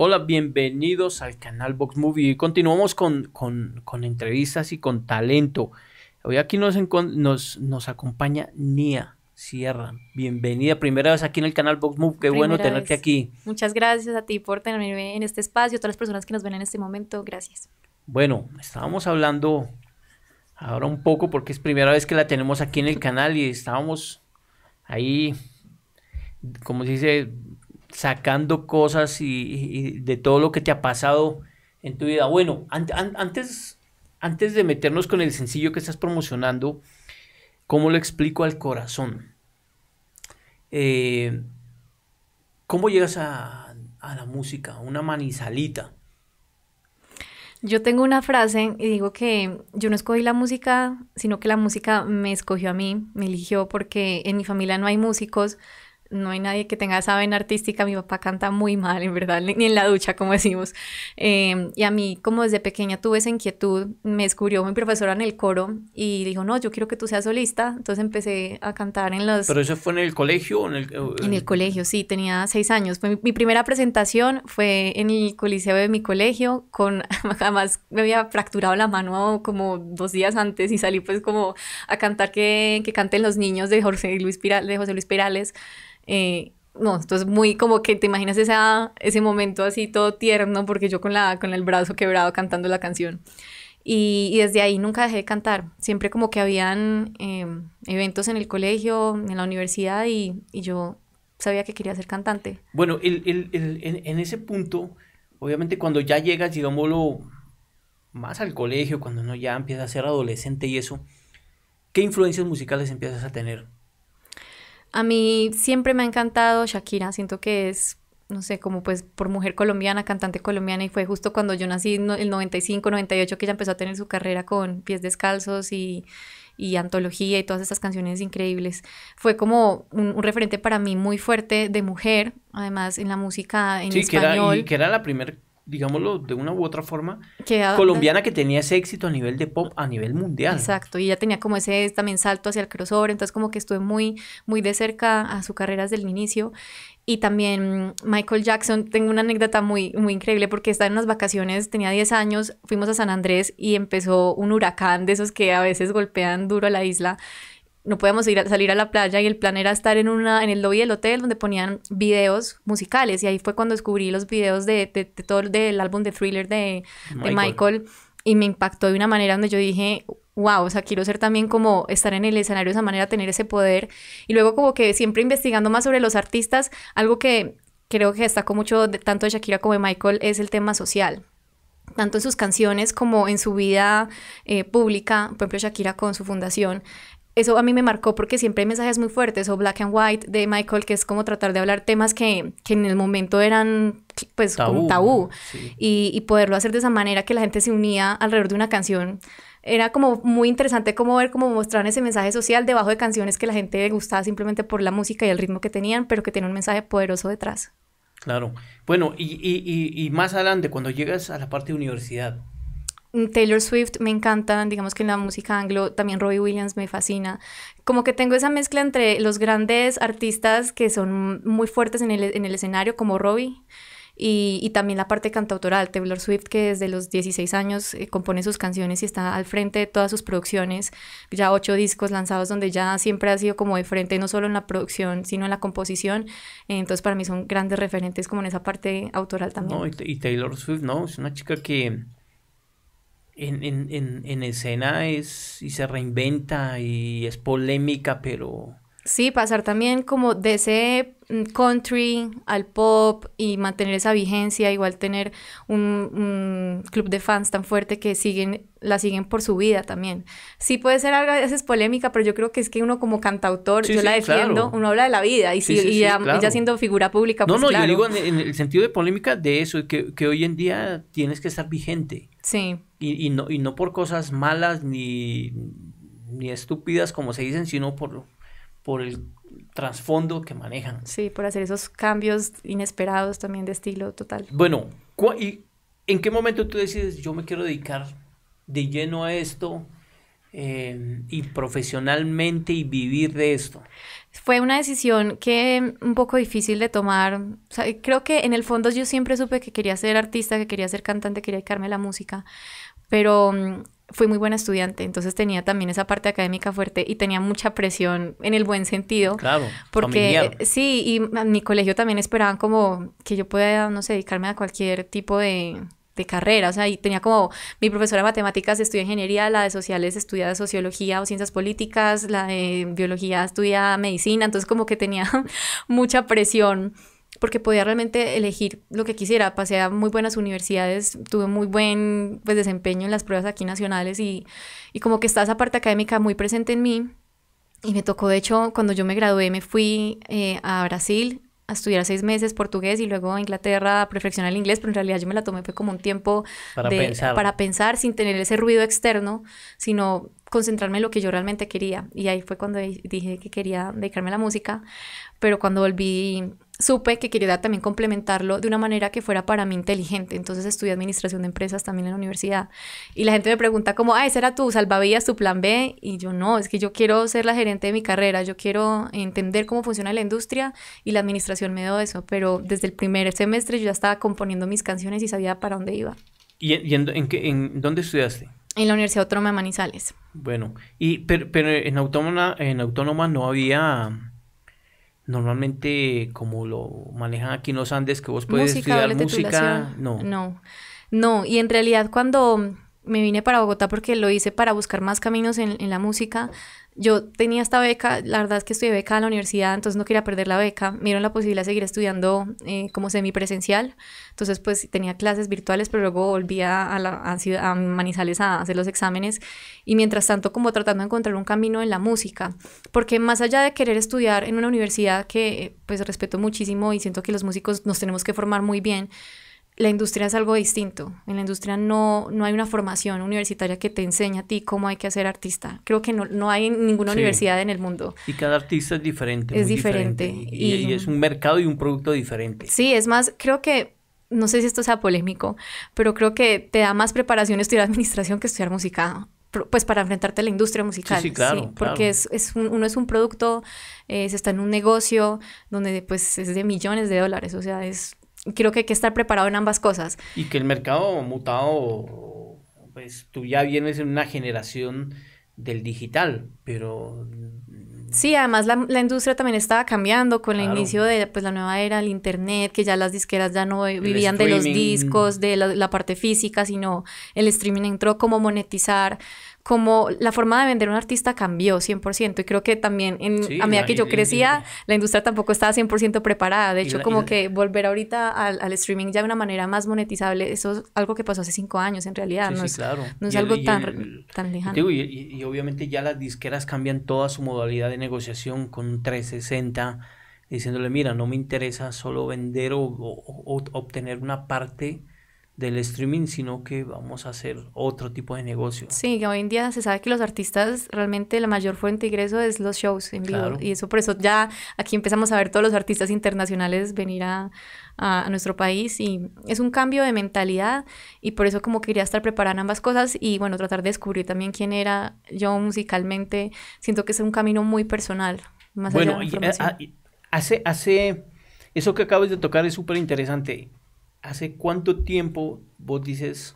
Hola, bienvenidos al canal Box Movie. continuamos con, entrevistas y con talento. Hoy aquí nos, nos, acompaña Nia Sierra. Bienvenida, primera vez aquí en el canal Box Movie. Qué bueno tenerte aquí. Muchas gracias a ti por tenerme en este espacio, a todas las personas que nos ven en este momento. Gracias. Bueno, estábamos hablando ahora un poco porque es primera vez que la tenemos aquí en el canal y estábamos ahí, como se dice, sacando cosas y, de todo lo que te ha pasado en tu vida. Bueno, antes, antes de meternos con el sencillo que estás promocionando, ¿cómo lo explico al corazón? Eh, ¿Cómo llegas a, a la música? Una manizalita. Yo tengo una frase y digo que yo no escogí la música, sino que la música me escogió a mí, me eligió porque en mi familia no hay músicos, no hay nadie que tenga esa vena artística. Mi papá canta muy mal, en verdad, ni en la ducha, como decimos. Em, y a mí, como desde pequeña tuve esa inquietud, me descubrió mi profesora en el coro y dijo, no, yo quiero que tú seas solista. Entonces empecé a cantar en los... ¿Pero eso fue en el colegio? En el, en... el colegio, sí, tenía seis años. Mi, primera presentación fue en el coliseo de mi colegio, con... Además, me había fracturado la mano como dos días antes y salí pues como a cantar que, que canten los niños de José Luis, de José Luis Pirales. Eh, no, esto es muy como que te imaginas ese momento así todo tierno, porque yo con, la, con el brazo quebrado cantando la canción. Y, desde ahí nunca dejé de cantar. Siempre como que habían em, eventos en el colegio, en la universidad, y, yo sabía que quería ser cantante. Bueno, en, ese punto, obviamente cuando ya llegas, digámoslo, más al colegio, cuando uno ya empieza a ser adolescente y eso, ¿qué influencias musicales empiezas a tener? A mí siempre me ha encantado Shakira, siento que es, no sé, como pues por mujer colombiana, cantante colombiana, y fue justo cuando yo nací, en el 95, 98, que ella empezó a tener su carrera con pies descalzos y, antología y todas estas canciones increíbles. Fue como un, referente para mí muy fuerte de mujer, además en la música en sí, español. Sí, que, que era la primera digámoslo de una u otra forma, colombiana que tenía ese éxito a nivel de pop, a nivel mundial. Exacto, y ya tenía como ese también salto hacia el crossover, entonces como que estuve muy, muy de cerca a su carrera desde el inicio. Y también Michael Jackson, tengo una anécdota muy, muy increíble porque estaba en unas vacaciones, tenía 10 años, fuimos a San Andrés y empezó un huracán de esos que a veces golpean duro a la isla no podíamos ir a, salir a la playa y el plan era estar en, una, en el lobby del hotel donde ponían videos musicales y ahí fue cuando descubrí los videos de, todo del álbum de thriller de Michael. y me impactó de una manera donde yo dije, wow, o sea, quiero ser también como estar en el escenario de esa manera, tener ese poder y luego como que siempre investigando más sobre los artistas, algo que creo que destacó mucho tanto de Shakira como de Michael es el tema social tanto en sus canciones como en su vida eh, pública, por ejemplo Shakira con su fundación, eso a mí me marcó porque siempre hay mensajes muy fuertes, o Black and White de Michael, que es como tratar de hablar temas que, en el momento eran pues tabú, Y, poderlo hacer de esa manera que la gente se unía alrededor de una canción era como muy interesante como ver cómo mostrar ese mensaje social debajo de canciones que la gente gustaba simplemente por la música y el ritmo que tenían, pero que tiene un mensaje poderoso detrás. Claro. Bueno, y, y más adelante, cuando llegas a la parte de universidad, Mm, Taylor Swift me encanta, digamos que en la música anglo también Robbie Williams me fascina. Como que tengo esa mezcla entre los grandes artistas que son muy fuertes en el, en el escenario, como Robbie, y, también la parte cantautoral. Taylor Swift, que desde los 16 años eh, compone sus canciones y está al frente de todas sus producciones, ya ocho discos lanzados donde ya siempre ha sido como de frente, no solo en la producción, sino en la composición. Entonces, para mí son grandes referentes como en esa parte autoral también. y Taylor Swift, ¿no? Es una chica que en, en, en, escena es y se reinventa y es polémica, pero Sí, pasar también como de ese mm, country al pop y mantener esa vigencia, igual tener un, club de fans tan fuerte que siguen, la siguen por su vida también. Sí puede ser algo a veces polémica, pero yo creo que es que uno como cantautor, yo la defiendo, uno habla de la vida y, si, ya, siendo figura pública. No, pues, no, claro. yo digo en, el sentido de polémica de eso, que, hoy en día tienes que estar vigente. Sí. Y, no, y no por cosas malas ni, ni estúpidas como se dicen, sino por por el trasfondo que manejan. Sí, por hacer esos cambios inesperados también de estilo total. Bueno, ¿y en qué momento tú decides yo me quiero dedicar de lleno a esto? Em, y profesionalmente y vivir de esto? Fue una decisión que un poco difícil de tomar. creo que en el fondo yo siempre supe que quería ser artista, que quería ser cantante, quería dedicarme a la música, pero mm, fui muy buena estudiante, entonces tenía también esa parte académica fuerte y tenía mucha presión en el buen sentido. Claro. Porque sí, y en mi colegio también esperaban como que yo pueda, no sé, dedicarme a cualquier tipo de, de carrera, o sea, y tenía como mi profesora de matemáticas estudia ingeniería, la de sociales estudia sociología o ciencias políticas, la de biología estudia medicina, entonces como que tenía mucha presión porque podía realmente elegir lo que quisiera. Pasé a muy buenas universidades, tuve muy buen pues, desempeño en las pruebas aquí nacionales y, y, como que está esa parte académica muy presente en mí. Y me tocó, de hecho, cuando yo me gradué, me fui eh, a Brasil a estudiar seis meses portugués y luego a Inglaterra a perfeccionar el inglés, pero en realidad yo me la tomé fue como un tiempo para, pensar. para pensar sin tener ese ruido externo, sino concentrarme en lo que yo realmente quería. Y ahí fue cuando dije que quería dedicarme a la música, pero cuando volví supe que quería también complementarlo de una manera que fuera para mí inteligente. Entonces estudié administración de empresas también en la universidad. Y la gente me pregunta como, ah, ese era tu salvavidas, tu plan B. Y yo no, es que yo quiero ser la gerente de mi carrera, yo quiero entender cómo funciona la industria y la administración me dio eso. Pero desde el primer semestre yo ya estaba componiendo mis canciones y sabía para dónde iba. ¿Y, en, qué en, dónde estudiaste? En la Universidad Autónoma de Manizales. Bueno, y pero, pero en autónoma, en autónoma no había normalmente como lo manejan aquí en los Andes que vos puedes estudiar música. No. No. No, y en realidad cuando me vine para Bogotá porque lo hice para buscar más caminos en, la música. Yo tenía esta beca, la verdad es que estudié beca en la universidad, entonces no quería perder la beca. Me dieron la posibilidad de seguir estudiando eh, como semipresencial. Entonces, pues tenía clases virtuales, pero luego volvía a, la, a Manizales a hacer los exámenes. Y mientras tanto, como tratando de encontrar un camino en la música. Porque más allá de querer estudiar en una universidad que, pues, respeto muchísimo y siento que los músicos nos tenemos que formar muy bien la industria es algo distinto. En la industria no, no hay una formación universitaria que te enseñe a ti cómo hay que ser artista. Creo que no, hay ninguna universidad en el mundo. Y cada artista es diferente. Es diferente. Y, es un mercado y un producto diferente. Sí, es más, creo que, no sé si esto sea polémico, pero creo que te da más preparación estudiar administración que estudiar música. Pues para enfrentarte a la industria musical. Sí, claro. porque Es, es uno es un producto, eh, se está en un negocio donde pues es de millones de dólares, o sea, es creo que hay que estar preparado en ambas cosas. Y que el mercado mutado, pues tú ya vienes en una generación del digital, pero... Mm, sí, además la, industria también estaba cambiando con el inicio de pues, la nueva era ...el Internet, que ya las disqueras ya no vivían de los discos, de la parte física, sino el streaming entró como monetizar como la forma de vender un artista cambió 100% y creo que también en, a medida que yo crecía, la industria tampoco estaba 100% preparada. De hecho, como que volver ahorita al, streaming ya de una manera más monetizable, eso es algo que pasó hace cinco años en realidad, no, es, claro. no es algo tan, tan lejano. y, obviamente ya las disqueras cambian toda su modalidad de negociación con 360, diciéndole, mira, no me interesa solo vender o obtener una parte del streaming, sino que vamos a hacer otro tipo de negocio. Sí, que hoy en día se sabe que los artistas realmente la mayor fuente de ingreso es los shows en vivo. Y eso por eso ya aquí empezamos a ver todos los artistas internacionales venir a, a, nuestro país y es un cambio de mentalidad y por eso como quería estar preparando ambas cosas y bueno, tratar de descubrir también quién era yo musicalmente. Siento que es un camino muy personal. bueno, eh, ah, y, hace, hace, eso que acabas de tocar es súper interesante ¿hace cuánto tiempo vos dices,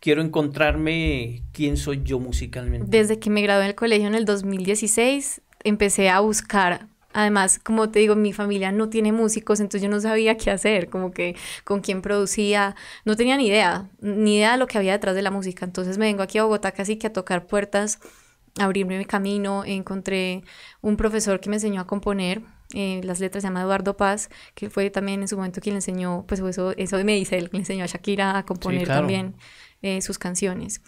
quiero encontrarme quién soy yo musicalmente? Desde que me gradué el colegio en el 2016, empecé a buscar Además, como te digo, mi familia no tiene músicos, entonces yo no sabía qué hacer, como que con quién producía, no tenía ni idea, ni idea de lo que había detrás de la música. Entonces me vengo aquí a Bogotá casi que a tocar puertas, abrirme mi camino. Encontré un profesor que me enseñó a componer, eh, las letras se llama Eduardo Paz, que fue también en su momento quien le enseñó, pues eso, eso me dice él, le enseñó a Shakira a componer también eh, sus canciones.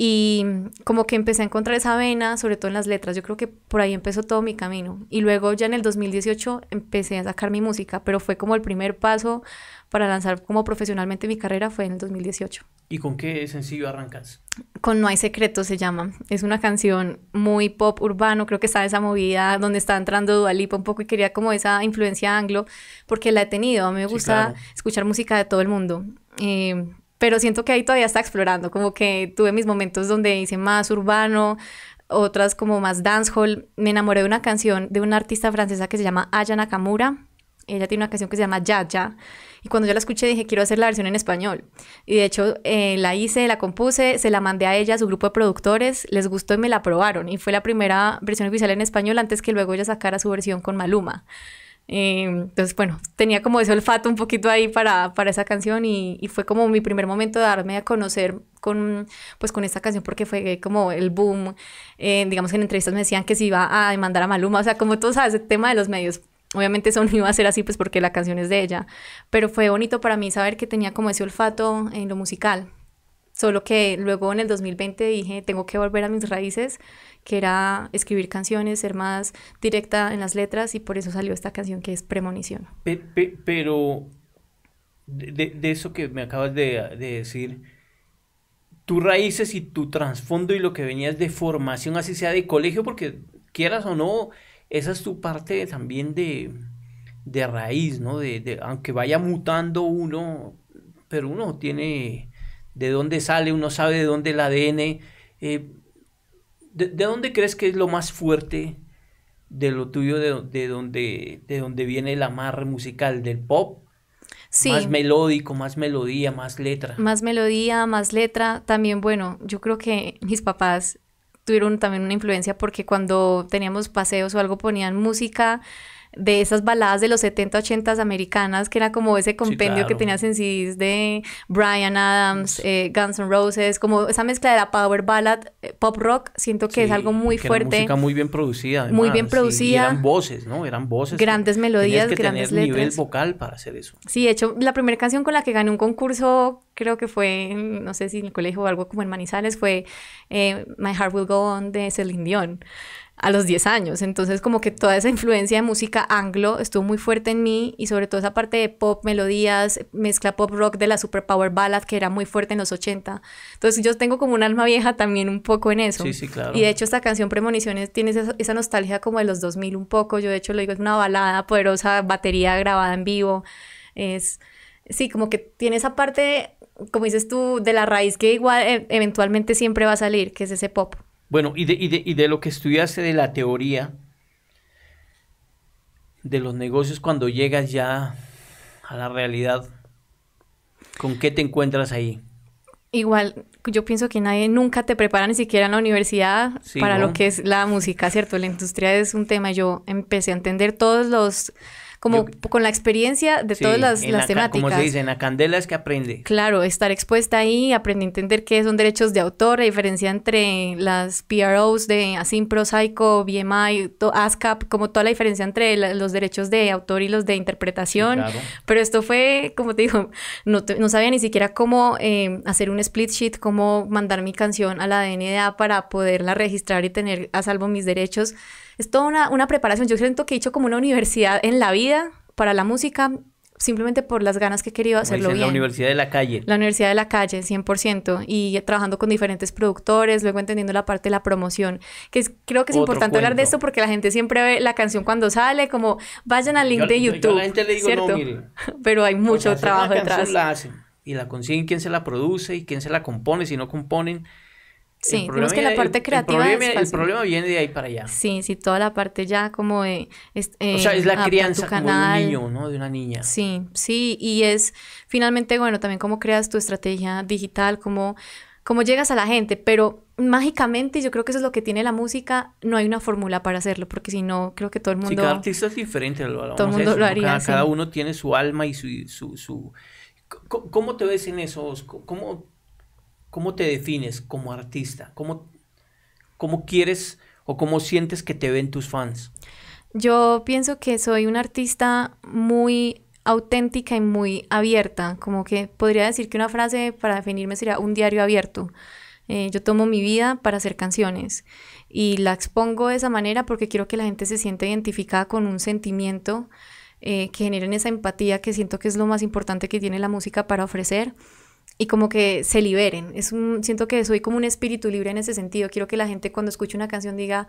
Y mm, como que empecé a encontrar esa vena, sobre todo en las letras. Yo creo que por ahí empezó todo mi camino. Y luego ya en el 2018 empecé a sacar mi música, pero fue como el primer paso para lanzar como profesionalmente mi carrera fue en el 2018. ¿Y con qué sencillo arrancas? Con No hay secreto se llama. Es una canción muy pop urbano, creo que está esa movida donde está entrando Dualipa un poco y quería como esa influencia anglo, porque la he tenido. A mí me gusta escuchar música de todo el mundo. Eh, pero siento que ahí todavía está explorando, como que tuve mis momentos donde hice más urbano, otras como más dancehall. Me enamoré de una canción de una artista francesa que se llama Aya Nakamura. Ella tiene una canción que se llama Yaya. Y cuando yo la escuché dije, quiero hacer la versión en español. Y de hecho eh, la hice, la compuse, se la mandé a ella, a su grupo de productores, les gustó y me la aprobaron. Y fue la primera versión oficial en español antes que luego ella sacara su versión con Maluma. Eh, entonces, bueno, tenía como ese olfato un poquito ahí para, para esa canción y, fue como mi primer momento de darme a conocer con, pues, con esta canción porque fue como el boom. Eh, digamos que en entrevistas me decían que se iba a demandar a Maluma, o sea, como tú sabes, el tema de los medios. Obviamente eso no iba a ser así, pues porque la canción es de ella, pero fue bonito para mí saber que tenía como ese olfato en lo musical. Solo que luego en el 2020 dije, tengo que volver a mis raíces que era escribir canciones, ser más directa en las letras y por eso salió esta canción que es Premonición. pero de, eso que me acabas de, decir, tus raíces y tu trasfondo y lo que venías de formación, así sea de colegio, porque quieras o no, esa es tu parte también de, de raíz, ¿no? De, aunque vaya mutando uno, pero uno tiene de dónde sale, uno sabe de dónde el ADN. Eh, ¿de, dónde crees que es lo más fuerte de lo tuyo, de, donde, de viene el amarre musical, del pop? Más melódico, más melodía, más letra. Más melodía, más letra. También, bueno, yo creo que mis papás tuvieron también una influencia porque cuando teníamos paseos o algo ponían música de esas baladas de los 70, 80 americanas, que era como ese compendio que tenías en CDs de Brian Adams, eh, Guns N' Roses, como esa mezcla de la power ballad, eh, pop rock, siento que es algo muy fuerte. música muy bien producida. muy bien producida. eran voces, ¿no? Eran voces. Grandes melodías, que grandes tener nivel vocal para hacer eso. Sí, de hecho, la primera canción con la que gané un concurso, creo que fue, no sé si en el colegio o algo como en Manizales, fue eh, My Heart Will Go On de Celine Dion a los 10 años. Entonces como que toda esa influencia de música anglo estuvo muy fuerte en mí y sobre todo esa parte de pop, melodías, mezcla pop rock de la super power ballad que era muy fuerte en los 80. Entonces yo tengo como un alma vieja también un poco en eso. Sí, sí, claro. Y de hecho esta canción Premoniciones tiene esa, nostalgia como de los 2000 un poco. Yo de hecho lo digo, es una balada poderosa, batería grabada en vivo. Es... Sí, como que tiene esa parte, como dices tú, de la raíz que igual eh, eventualmente siempre va a salir, que es ese pop. Bueno, y de, y y de lo que estudiaste de la teoría de los negocios cuando llegas ya a la realidad, ¿con qué te encuentras ahí? Igual, yo pienso que nadie nunca te prepara ni siquiera en la universidad para lo que es la música, ¿cierto? La industria es un tema. Yo empecé a entender todos los como con la experiencia de todas las, temáticas. Como se dice, en la candela es que aprende. Claro, estar expuesta ahí, aprende a entender qué son derechos de autor, la diferencia entre las PROs de Asimpro, Psycho, BMI, ASCAP, como toda la diferencia entre los derechos de autor y los de interpretación. Pero esto fue, como te digo, no, sabía ni siquiera cómo em, hacer un split sheet, cómo mandar mi canción a la dna para poderla registrar y tener a salvo mis derechos es toda una, una preparación. Yo siento que he hecho como una universidad en la vida para la música, simplemente por las ganas que he querido hacerlo bien. La universidad de la calle. La universidad de la calle, 100%. Y trabajando con diferentes productores, luego entendiendo la parte de la promoción, que creo que es importante hablar de esto porque la gente siempre ve la canción cuando sale, como vayan al link de YouTube. ¿cierto? Pero hay mucho trabajo detrás. La hacen y la consiguen quién se la produce y quién se la compone, si no componen Sí, digamos que la parte creativa. El problema, el problema, viene de ahí para allá. Sí, sí, toda la parte ya como Es, o eh, sea, es la crianza de un niño, ¿no? De una niña. Sí, sí, y es finalmente, bueno, también cómo creas tu estrategia digital, cómo, cómo llegas a la gente, pero mágicamente, yo creo que eso es lo que tiene la música, no hay una fórmula para hacerlo, porque si no, creo que todo el mundo... Sí, cada artista es diferente, lo, todo el mundo lo haría, cada, uno tiene su alma y su... ¿Cómo te ves en eso, ¿Cómo ¿Cómo te defines como artista? ¿Cómo, cómo quieres o cómo sientes que te ven tus fans? Yo pienso que soy una artista muy auténtica y muy abierta, como que podría decir que una frase para definirme sería un diario abierto. Eh, yo tomo mi vida para hacer canciones y la expongo de esa manera porque quiero que la gente se sienta identificada con un sentimiento eh, que generen esa empatía que siento que es lo más importante que tiene la música para ofrecer y como que se liberen. Es siento que soy como un espíritu libre en ese sentido. Quiero que la gente cuando escuche una canción diga,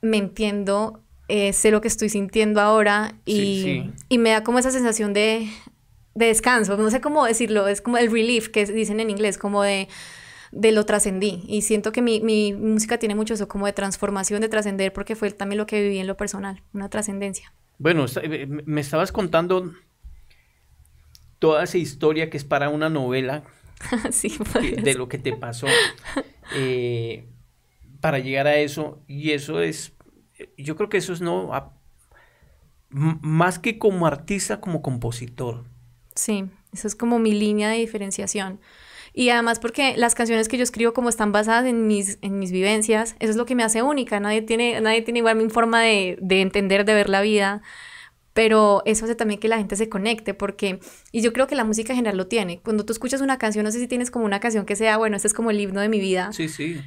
me entiendo, eh, sé lo que estoy sintiendo ahora y, me da como esa sensación de, descanso. No sé cómo decirlo, es como el relief que dicen en inglés, como de de lo trascendí y siento que mi, mi música tiene mucho eso como de transformación, de trascender, porque fue también lo que viví en lo personal, una trascendencia. Bueno, eh, me estabas contando toda esa historia que es para una novela de lo que te pasó eh, para llegar a eso. Y eso es, yo creo que eso es no, más que como artista, como compositor. Sí, eso es como mi línea de diferenciación. Y además porque las canciones que yo escribo como están basadas en mis, en mis vivencias, eso es lo que me hace única. Nadie tiene, nadie tiene igual mi forma de, de entender, de ver la vida pero eso hace también que la gente se conecte, porque, y yo creo que la música en general lo tiene, cuando tú escuchas una canción, no sé si tienes como una canción que sea, bueno, este es como el himno de mi vida. Sí, sí.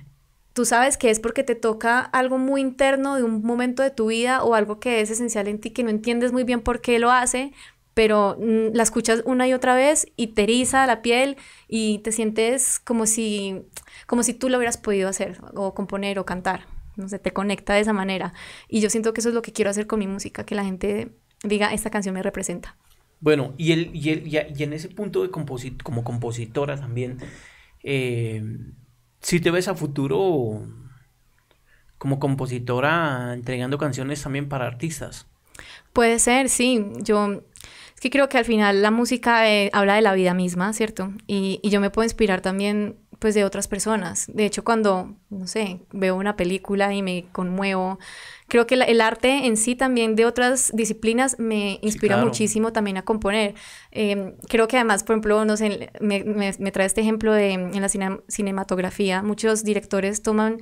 Tú sabes que es porque te toca algo muy interno de un momento de tu vida o algo que es esencial en ti, que no entiendes muy bien por qué lo hace, pero mm, la escuchas una y otra vez y te eriza la piel y te sientes como si, como si tú lo hubieras podido hacer o componer o cantar. No sé, te conecta de esa manera. Y yo siento que eso es lo que quiero hacer con mi música, que la gente diga, esta canción me representa. Bueno, y, el, y, y en ese punto de como compositora también, eh, si te ves a futuro como compositora entregando canciones también para artistas. Puede ser, sí. Yo es que creo que al final la música eh, habla de la vida misma, ¿cierto? y, yo me puedo inspirar también pues de otras personas. De hecho, cuando, no sé, veo una película y me conmuevo, creo que el arte en sí también de otras disciplinas me inspira muchísimo también a componer. Em, creo que además, por ejemplo, no sé, me, trae este ejemplo de en la cinematografía, muchos directores toman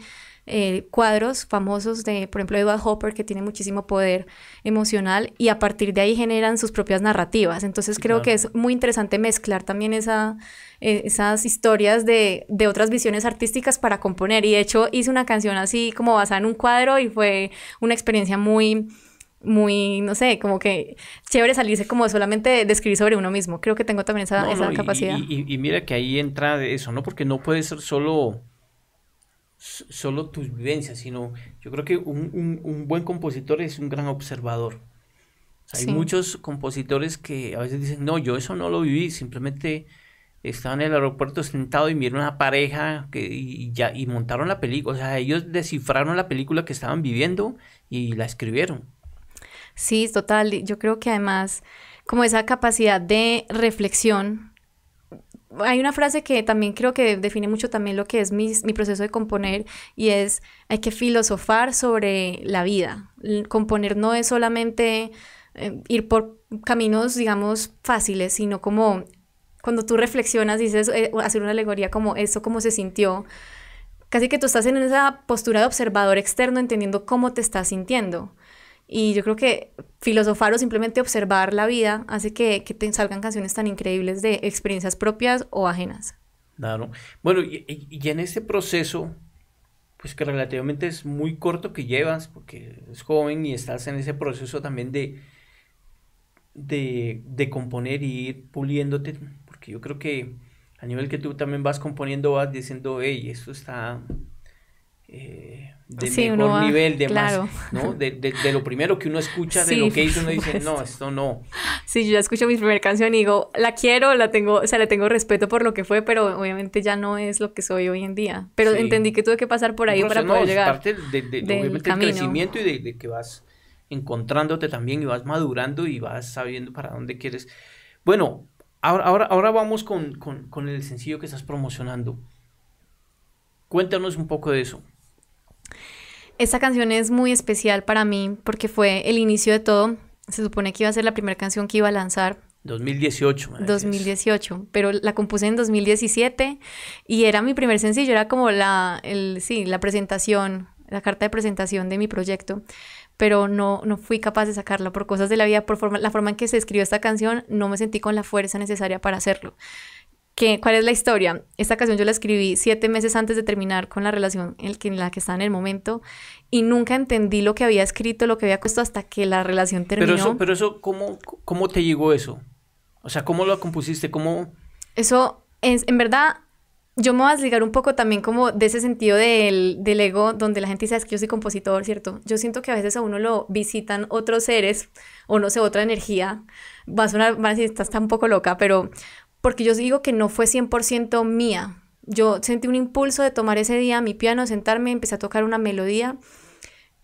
eh, cuadros famosos de, por ejemplo, Edward Hopper, que tiene muchísimo poder emocional y a partir de ahí generan sus propias narrativas. Entonces creo que es muy interesante mezclar también esa, eh, esas historias de, de, otras visiones artísticas para componer. Y de hecho hice una canción así como basada en un cuadro y fue una experiencia muy muy, no sé, como que chévere salirse como solamente de escribir sobre uno mismo. Creo que tengo también esa, capacidad. Y, mira que ahí entra de eso, ¿no? Porque no puede ser solo solo tus vivencias, sino yo creo que un, buen compositor es un gran observador. Hay muchos compositores que a veces dicen, no, yo eso no lo viví, simplemente estaba en el aeropuerto sentado y vieron una pareja que, ya, y montaron la película, o sea, ellos descifraron la película que estaban viviendo y la escribieron. Sí, total, yo creo que además como esa capacidad de reflexión hay una frase que también creo que define mucho también lo que es mi, proceso de componer y es hay que filosofar sobre la vida. Componer no es solamente eh, ir por caminos, digamos, fáciles, sino como cuando tú reflexionas, dices, eh, hacer una alegoría como eso, cómo se sintió. Casi que tú estás en esa postura de observador externo entendiendo cómo te estás sintiendo. Y yo creo que filosofar o simplemente observar la vida hace que, te salgan canciones tan increíbles de experiencias propias o ajenas. Claro. Bueno, y, en ese proceso, pues que relativamente es muy corto que llevas, porque es joven y estás en ese proceso también de, de, componer y ir puliéndote, porque yo creo que a nivel que tú también vas componiendo, vas diciendo, hey, esto está... Eh, de sí, mejor nivel, de más, ¿no? De, lo primero que uno escucha, de lo que hizo, uno dice, no, esto no. Sí, yo escucho mi primera canción y digo, la quiero, la tengo, o sea, le tengo respeto por lo que fue, pero obviamente ya no es lo que soy hoy en día. Pero entendí que tuve que pasar por ahí para poder es llegar. parte de, del obviamente crecimiento y de, que vas encontrándote también y vas madurando y vas sabiendo para dónde quieres. Bueno, ahora, ahora, ahora vamos con el sencillo que estás promocionando. Cuéntanos un poco de eso. Esta canción es muy especial para mí porque fue el inicio de todo. Se supone que iba a ser la primera canción que iba a lanzar. 2018. 2018, pero la compuse en 2017 y era mi primer sencillo, era como la, el, la presentación, la carta de presentación de mi proyecto, pero no, no fui capaz de sacarla por cosas de la vida, por la forma en que se escribió esta canción, no me sentí con la fuerza necesaria para hacerlo. ¿Cuál es la historia? Esta canción yo la escribí siete meses antes de terminar con la relación en, la que estaba en el momento y nunca entendí lo que había escrito, lo que había puesto hasta que la relación terminó. Pero eso, pero eso ¿cómo, te llegó eso? O sea, ¿cómo lo compusiste? ¿Cómo...? Eso, es, en verdad, yo me voy a desligar un poco también como de ese sentido del, ego, donde la gente dice, ah, es que yo soy compositor, ¿cierto? Yo siento que a veces a uno lo visitan otros seres, o no sé, otra energía. Vas a sonar, van a decir, estás tan poco loca, pero porque yo digo que no fue 100% mía. Yo sentí un impulso de tomar ese día mi piano, sentarme, empecé a tocar una melodía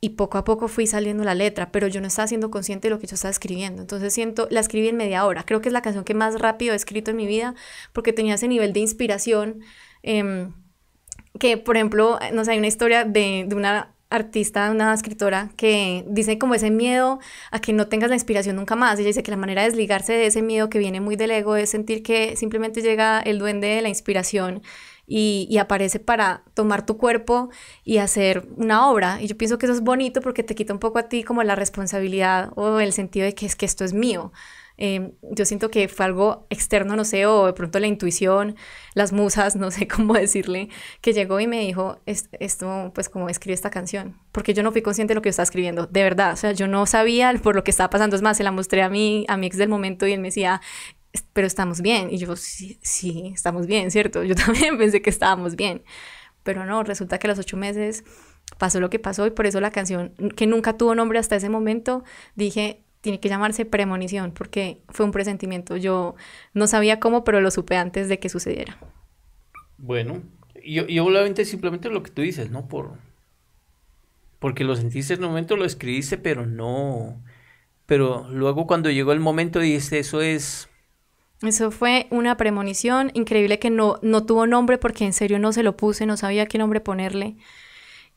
y poco a poco fui saliendo la letra, pero yo no estaba siendo consciente de lo que yo estaba escribiendo. Entonces siento, la escribí en media hora. Creo que es la canción que más rápido he escrito en mi vida porque tenía ese nivel de inspiración. Em, que, por ejemplo, no sé, hay una historia de, de una artista, una escritora, que dice como ese miedo a que no tengas la inspiración nunca más. Ella dice que la manera de desligarse de ese miedo que viene muy del ego es sentir que simplemente llega el duende de la inspiración y, y, aparece para tomar tu cuerpo y hacer una obra. Y yo pienso que eso es bonito porque te quita un poco a ti como la responsabilidad o el sentido de que es que esto es mío. Em, yo siento que fue algo externo, no sé, o de pronto la intuición, las musas, no sé cómo decirle, que llegó y me dijo, esto, pues como escribe esta canción, porque yo no fui consciente de lo que estaba escribiendo, de verdad, o sea, yo no sabía por lo que estaba pasando, es más, se la mostré a mí, a mi ex del momento y él me decía, pero estamos bien, y yo, sí, sí, estamos bien, ¿cierto? Yo también pensé que estábamos bien, pero no, resulta que a los ocho meses pasó lo que pasó y por eso la canción, que nunca tuvo nombre hasta ese momento, dije, tiene que llamarse premonición porque fue un presentimiento. Yo no sabía cómo, pero lo supe antes de que sucediera. Bueno, yo, obviamente simplemente lo que tú dices, ¿no? Por, porque lo sentiste en el momento, lo escribiste, pero no. Pero luego cuando llegó el momento dices, eso es... Eso fue una premonición increíble que no, no tuvo nombre porque en serio no se lo puse, no sabía qué nombre ponerle.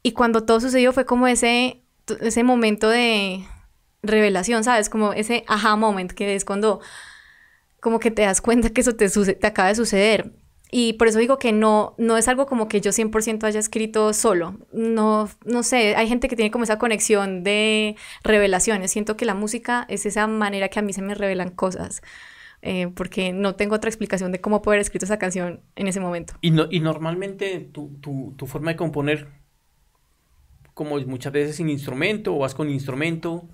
Y cuando todo sucedió fue como ese, ese momento de, revelación, ¿sabes? Como ese aha moment que es cuando como que te das cuenta que eso te, te acaba de suceder. Y por eso digo que no, no es algo como que yo 100% haya escrito solo. No, no sé, hay gente que tiene como esa conexión de revelaciones. Siento que la música es esa manera que a mí se me revelan cosas. Eh, porque no tengo otra explicación de cómo poder haber escrito esa canción en ese momento. Y, no, y normalmente tu, tu, tu forma de componer, como muchas veces sin instrumento o vas con instrumento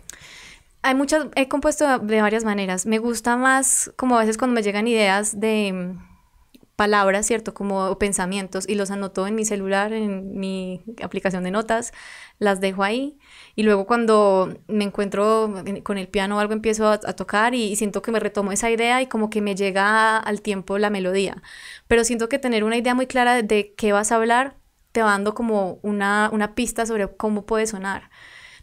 hay muchas, he compuesto de varias maneras. Me gusta más, como a veces cuando me llegan ideas de mm, palabras, ¿cierto? Como pensamientos y los anoto en mi celular, en mi aplicación de notas, las dejo ahí y luego cuando me encuentro con el piano o algo empiezo a, tocar y, siento que me retomo esa idea y como que me llega al tiempo la melodía. Pero siento que tener una idea muy clara de, qué vas a hablar te va dando como una pista sobre cómo puede sonar.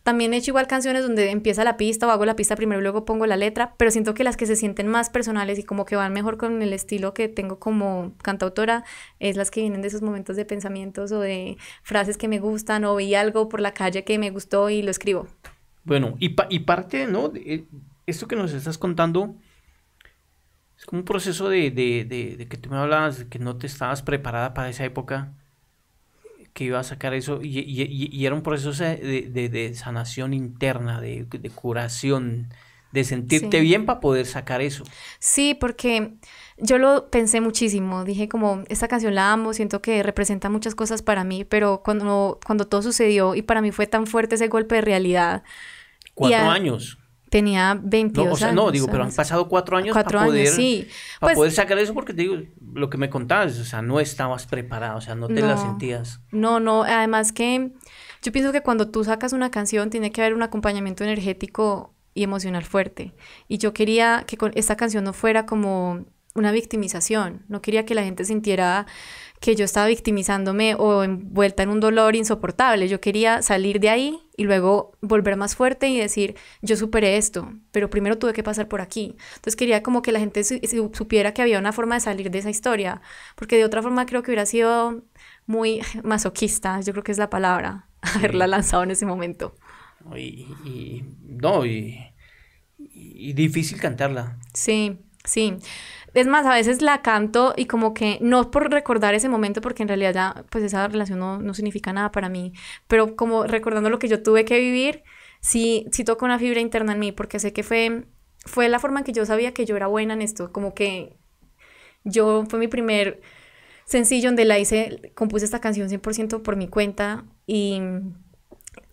También he hecho igual canciones donde empieza la pista o hago la pista primero y luego pongo la letra, pero siento que las que se sienten más personales y como que van mejor con el estilo que tengo como cantautora es las que vienen de esos momentos de pensamientos o de frases que me gustan o vi algo por la calle que me gustó y lo escribo. Bueno, y, y parte, ¿no? De eh, esto que nos estás contando es como un proceso de, que tú me hablabas, que no te estabas preparada para esa época que iba a sacar eso y, era un proceso de, de, sanación interna, de, curación, de sentirte bien para poder sacar eso. Sí, porque yo lo pensé muchísimo, dije como, esta canción la amo, siento que representa muchas cosas para mí, pero cuando, cuando todo sucedió y para mí fue tan fuerte ese golpe de realidad. Cuatro años. Tenía 22 o sea, No, digo, pero han pasado cuatro años cuatro para poder, años, sí. Para pues poder sacar eso, porque te digo, lo que me contabas, o sea, no estabas preparada, o sea, no te la sentías. No, no, además que yo pienso que cuando tú sacas una canción tiene que haber un acompañamiento energético y emocional fuerte. Y yo quería que con esta canción no fuera como una victimización. No quería que la gente sintiera que yo estaba victimizándome o envuelta en un dolor insoportable. Yo quería salir de ahí y luego volver más fuerte y decir, yo superé esto, pero primero tuve que pasar por aquí. Entonces quería como que la gente supiera que había una forma de salir de esa historia, porque de otra forma creo que hubiera sido muy masoquista, yo creo que es la palabra, haberla lanzado en ese momento. y no, y difícil cantarla. Sí, sí. Es más, a veces la canto y como que no por recordar ese momento, porque en realidad ya, pues esa relación no, no significa nada para mí, pero como recordando lo que yo tuve que vivir, sí, sí toca una fibra interna en mí, porque sé que fue, fue la forma en que yo sabía que yo era buena en esto, como que yo fue mi primer sencillo donde la hice, compuse esta canción 100% por mi cuenta y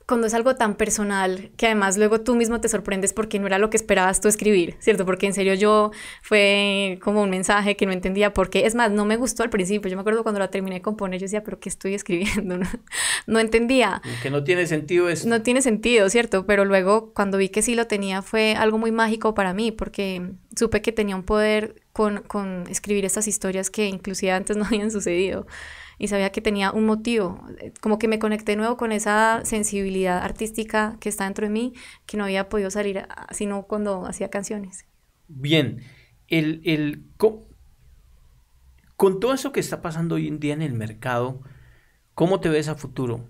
cuando es algo tan personal, que además luego tú mismo te sorprendes porque no era lo que esperabas tú escribir, ¿cierto? Porque en serio yo fue como un mensaje que no entendía porque Es más, no me gustó al principio. Yo me acuerdo cuando la terminé de componer, yo decía, pero ¿qué estoy escribiendo? No, entendía. Que no tiene sentido eso. No tiene sentido, ¿cierto? Pero luego cuando vi que sí lo tenía fue algo muy mágico para mí porque supe que tenía un poder con, con escribir estas historias que inclusive antes no habían sucedido y sabía que tenía un motivo. Como que me conecté de nuevo con esa sensibilidad artística que está dentro de mí, que no había podido salir ah, sino cuando hacía canciones. Bien, el, con, todo eso que está pasando hoy en día en el mercado, ¿cómo te ves a futuro?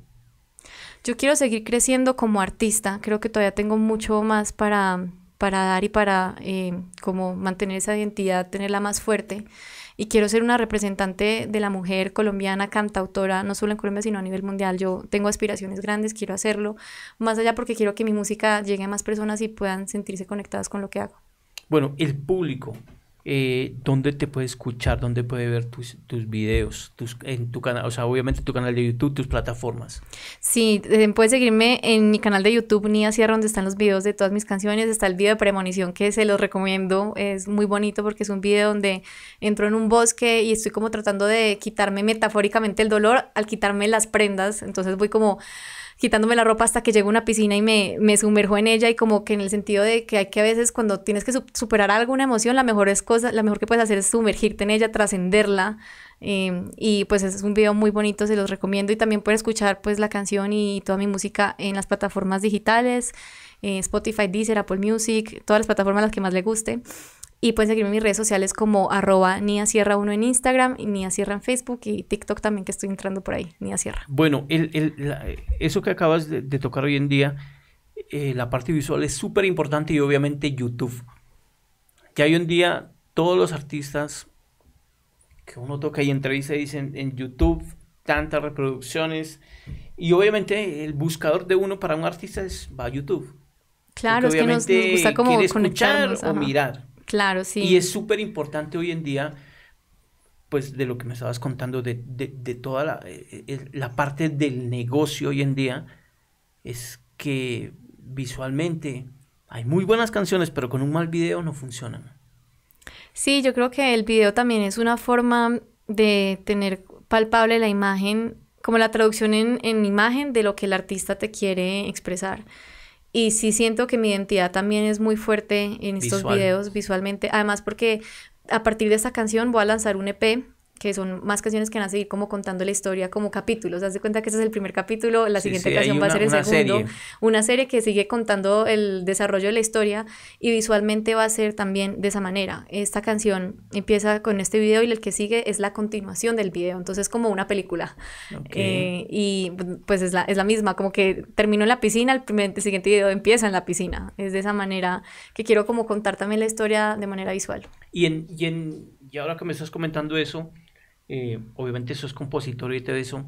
Yo quiero seguir creciendo como artista, creo que todavía tengo mucho más para para dar y para eh, como mantener esa identidad, tenerla más fuerte y quiero ser una representante de la mujer colombiana, cantautora, no solo en Colombia, sino a nivel mundial. Yo tengo aspiraciones grandes, quiero hacerlo, más allá porque quiero que mi música llegue a más personas y puedan sentirse conectadas con lo que hago. Bueno, el público, eh, dónde te puede escuchar, dónde puede ver tus, videos, en tu canal, o sea, obviamente tu canal de YouTube, tus plataformas. Sí, eh, puedes seguirme en mi canal de YouTube, Nia Sierra, donde están los videos de todas mis canciones. Está el video de Premonición, que se los recomiendo. Es muy bonito porque es un video donde entro en un bosque y estoy como tratando de quitarme metafóricamente el dolor al quitarme las prendas. Entonces voy como quitándome la ropa hasta que llego a una piscina y me, me sumerjo en ella y como que en el sentido de que hay que a veces cuando tienes que superar alguna emoción, la mejor, es cosa, la mejor que puedes hacer es sumergirte en ella, trascenderla. Em, y pues es un video muy bonito, se los recomiendo y también pueden escuchar pues la canción y toda mi música en las plataformas digitales, eh, Spotify, Deezer, Apple Music, todas las plataformas las que más le guste. Y pueden seguirme en mis redes sociales como arroba Nia Sierra 1 en Instagram, y Nia Sierra en Facebook y TikTok también que estoy entrando por ahí, Nia Sierra. Bueno, el, eso que acabas de, tocar hoy en día, eh, la parte visual es súper importante y obviamente YouTube. Ya hoy en día todos los artistas que uno toca y entrevista dicen en YouTube tantas reproducciones y obviamente el buscador de uno para un artista es va a YouTube. Claro, es que nos, gusta como escuchar o mirar. Claro, sí. Y es súper importante hoy en día, pues de lo que me estabas contando, de, de, toda eh, eh, la, parte del negocio hoy en día, es que visualmente hay muy buenas canciones, pero con un mal video no funcionan. Sí, yo creo que el video también es una forma de tener palpable la imagen, como la traducción en imagen de lo que el artista te quiere expresar. Y sí siento que mi identidad también es muy fuerte en estos videos visualmente. Además porque a partir de esta canción voy a lanzar un EP que son más canciones que van a seguir como contando la historia como capítulos. Haz de cuenta que ese es el primer capítulo, la siguiente canción va a ser el segundo. Serie. Una serie que sigue contando el desarrollo de la historia y visualmente va a ser también de esa manera. Esta canción empieza con este video y el que sigue es la continuación del video, entonces es como una película. Eh, y pues es la, es la misma, como que termino en la piscina, el, el siguiente video empieza en la piscina. Es de esa manera que quiero como contar también la historia de manera visual. Y, en, y, en, y ahora que me estás comentando eso, eh, obviamente sos compositor y todo eso,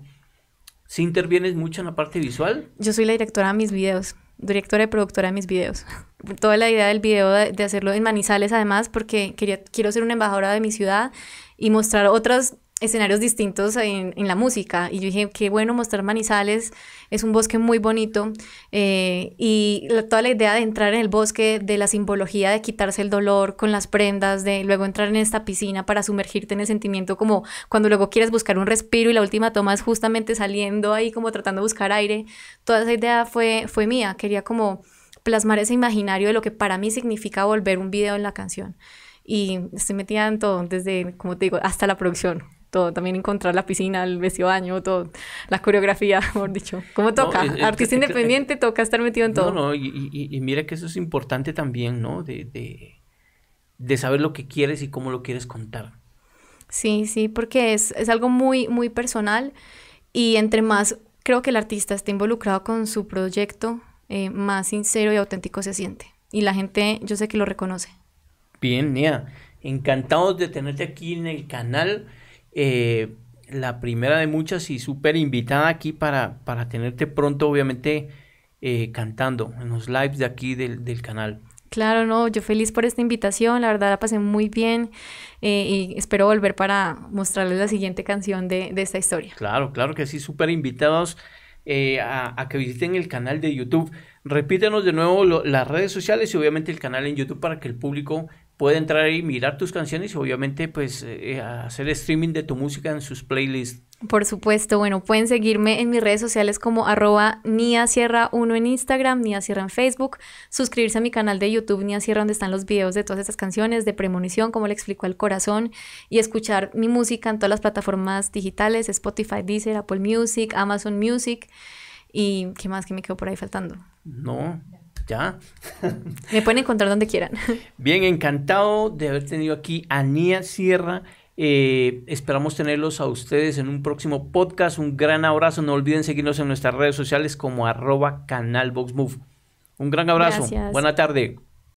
si intervienes mucho en la parte visual? Yo soy la directora de mis videos, directora y productora de mis videos. Toda la idea del video de, hacerlo en Manizales además porque quería, quiero ser una embajadora de mi ciudad y mostrar otras escenarios distintos en, la música. Y yo dije, qué bueno mostrar Manizales, es un bosque muy bonito. Eh, y toda la idea de entrar en el bosque, de la simbología de quitarse el dolor con las prendas, de luego entrar en esta piscina para sumergirte en el sentimiento, como cuando luego quieres buscar un respiro y la última toma es justamente saliendo ahí, como tratando de buscar aire. Toda esa idea fue, fue mía. Quería como plasmar ese imaginario de lo que para mí significa volver un video en la canción. Y estoy metida en todo, desde, como te digo, hasta la producción todo, también encontrar la piscina, el vestido baño, todo, la coreografía, por dicho. ...como toca? Eh, eh, artista eh, independiente toca estar metido en todo. y, mira que eso es importante también, ¿no? De, de, saber lo que quieres y cómo lo quieres contar. Sí, sí, porque es, algo muy, muy personal y entre más creo que el artista esté involucrado con su proyecto, más sincero y auténtico se siente. Y la gente, yo sé que lo reconoce. Bien, Nia. Encantados de tenerte aquí en el canal. Eh, la primera de muchas y súper invitada aquí para, para tenerte pronto, obviamente, eh, cantando en los lives de aquí del, canal. Claro, no, yo feliz por esta invitación, la verdad la pasé muy bien eh, y espero volver para mostrarles la siguiente canción de, esta historia. Claro, claro que sí, súper invitados a, que visiten el canal de YouTube. Repítenos de nuevo las redes sociales y obviamente el canal en YouTube para que el público puede entrar y mirar tus canciones y obviamente pues eh, eh, hacer streaming de tu música en sus playlists. Por supuesto, bueno, pueden seguirme en mis redes sociales como arroba a Sierra 1 en Instagram, Nia Sierra en Facebook, suscribirse a mi canal de YouTube a Sierra donde están los videos de todas estas canciones, de premonición, como le explicó el corazón, y escuchar mi música en todas las plataformas digitales, Spotify, Deezer, Apple Music, Amazon Music, y qué más que me quedó por ahí faltando. No, ¿Ya? Me pueden encontrar donde quieran. Bien, encantado de haber tenido aquí a Nia Sierra. Eh, esperamos tenerlos a ustedes en un próximo podcast. Un gran abrazo. No olviden seguirnos en nuestras redes sociales como arroba canalboxmove. Un gran abrazo. Gracias. Buena tarde.